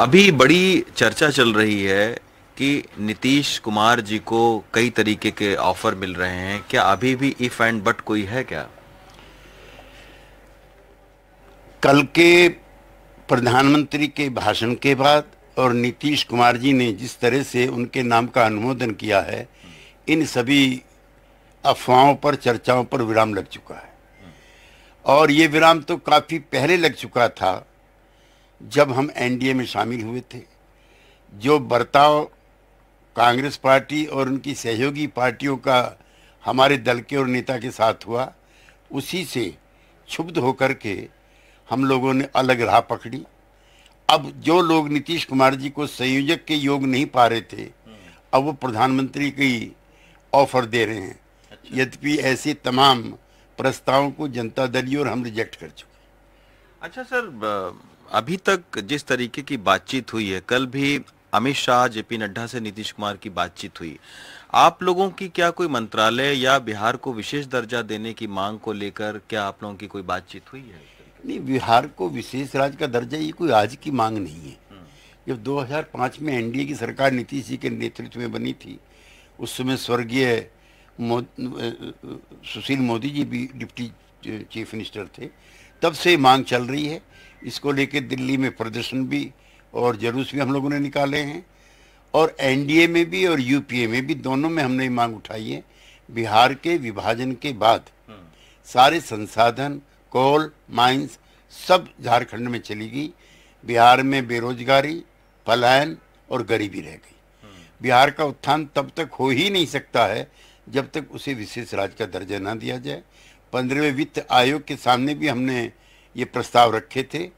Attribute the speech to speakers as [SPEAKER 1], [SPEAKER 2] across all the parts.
[SPEAKER 1] अभी बड़ी चर्चा चल रही है कि नीतीश कुमार जी को कई तरीके के ऑफर मिल रहे हैं क्या अभी भी इफ एंड बट कोई है क्या कल के प्रधानमंत्री के
[SPEAKER 2] भाषण के बाद और नीतीश कुमार जी ने जिस तरह से उनके नाम का अनुमोदन किया है इन सभी अफवाहों पर चर्चाओं पर विराम लग चुका है और ये विराम तो काफ़ी पहले लग चुका था जब हम एनडीए में शामिल हुए थे जो बर्ताव कांग्रेस पार्टी और उनकी सहयोगी पार्टियों का हमारे दल के और नेता के साथ हुआ उसी से क्षुब्ध होकर के हम लोगों ने अलग राह पकड़ी अब जो लोग नीतीश कुमार जी को संयोजक के योग नहीं पा रहे थे अब वो प्रधानमंत्री की ऑफर दे रहे हैं अच्छा। यद्यपि ऐसे तमाम प्रस्तावों को जनता दल और हम रिजेक्ट कर चुके
[SPEAKER 1] अच्छा सर अभी तक जिस तरीके की बातचीत हुई है कल भी अमित शाह जेपी नड्डा से नीतीश कुमार की बातचीत हुई आप लोगों की क्या कोई मंत्रालय या बिहार को विशेष दर्जा देने की मांग को लेकर क्या आप लोगों की कोई बातचीत हुई है नहीं बिहार को विशेष राज्य का दर्जा ये कोई आज की मांग नहीं है
[SPEAKER 2] हम्म। जब 2005 में एनडीए की सरकार नीतीश जी के नेतृत्व में बनी थी उस समय स्वर्गीय मो, सुशील मोदी जी भी डिप्टी चीफ मिनिस्टर थे तब से मांग चल रही है इसको लेके दिल्ली में प्रदर्शन भी और जुलूस भी हम लोगों ने निकाले हैं और एनडीए में भी और यूपीए में भी दोनों में हमने मांग उठाई है बिहार के विभाजन के बाद हम्म। सारे संसाधन कोल माइंस सब झारखंड में चली गई बिहार में बेरोजगारी पलायन और गरीबी रह गई हम्म। बिहार का उत्थान तब तक हो ही नहीं सकता है जब तक उसे विशेष राज्य का दर्जा ना दिया जाए पंद्रहवें वित्त आयोग के सामने भी हमने ये प्रस्ताव रखे थे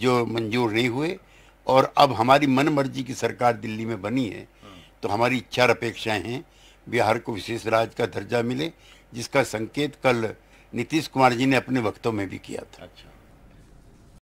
[SPEAKER 2] जो मंजूर नहीं हुए और अब हमारी मन मर्जी की सरकार दिल्ली में बनी है तो हमारी इच्छा और अपेक्षाएँ हैं बिहार को विशेष राज्य का दर्जा मिले जिसका संकेत कल नीतीश कुमार जी ने अपने वक्तों में भी किया था अच्छा।